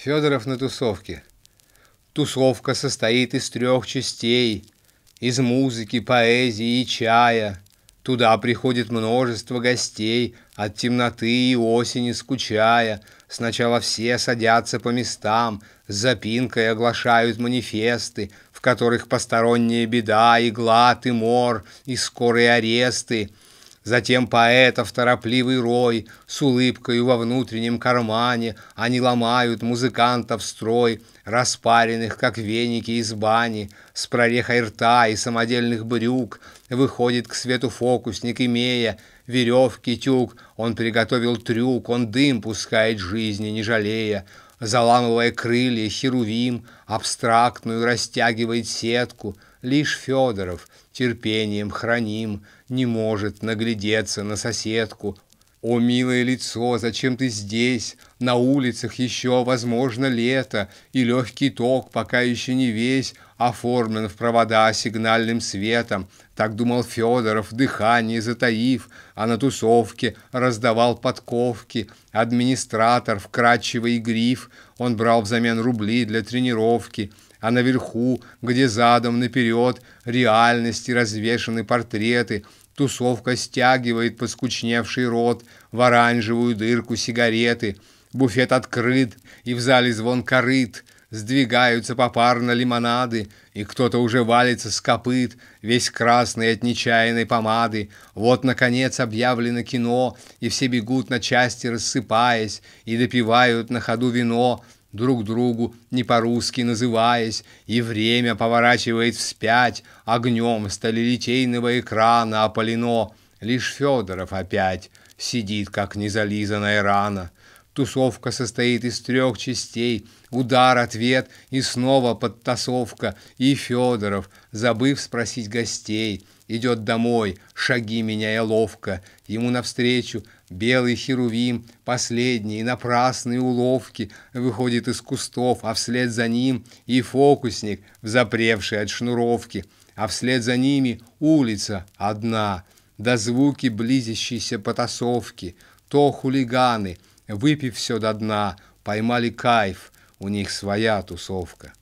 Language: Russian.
Федоров на тусовке. Тусовка состоит из трех частей: из музыки, поэзии и чая. Туда приходит множество гостей, от темноты и осени скучая. Сначала все садятся по местам, с запинкой оглашают манифесты, в которых посторонняя беда и глад и мор и скорые аресты. Затем поэтов торопливый рой С улыбкою во внутреннем кармане Они ломают музыкантов строй, Распаренных, как веники из бани, С прорехой рта и самодельных брюк, Выходит к свету фокусник, имея Веревки, тюк, он приготовил трюк, Он дым пускает жизни, не жалея, Заламывая крылья, херувим Абстрактную растягивает сетку — Лишь Федоров терпением храним не может наглядеться на соседку. О, милое лицо, зачем ты здесь? На улицах еще, возможно, лето, и легкий ток пока еще не весь оформлен в провода сигнальным светом. Так думал Федоров, дыхание затаив, а на тусовке раздавал подковки. Администратор, вкрадчивый гриф, он брал взамен рубли для тренировки а наверху, где задом наперед реальности развешаны портреты, тусовка стягивает поскучневший рот в оранжевую дырку сигареты, Буфет открыт, и в зале звон корыт. Сдвигаются попарно лимонады, и кто-то уже валится с копыт, весь красный от нечаянной помады. Вот, наконец, объявлено кино, и все бегут на части, рассыпаясь, и допивают на ходу вино, друг другу не по-русски называясь, и время поворачивает вспять огнем сталелитейного экрана опалено. Лишь Федоров опять сидит, как незализанная рана. Тусовка состоит из трех частей. Удар, ответ и снова подтасовка. И Федоров, забыв спросить гостей, идет домой, шаги меняя ловко. Ему навстречу белый херувим, последние напрасные уловки, выходит из кустов, а вслед за ним и фокусник, запревший от шнуровки. А вслед за ними улица одна, до звуки близящейся потасовки. То хулиганы — выпив все до дна, поймали кайф, у них своя тусовка.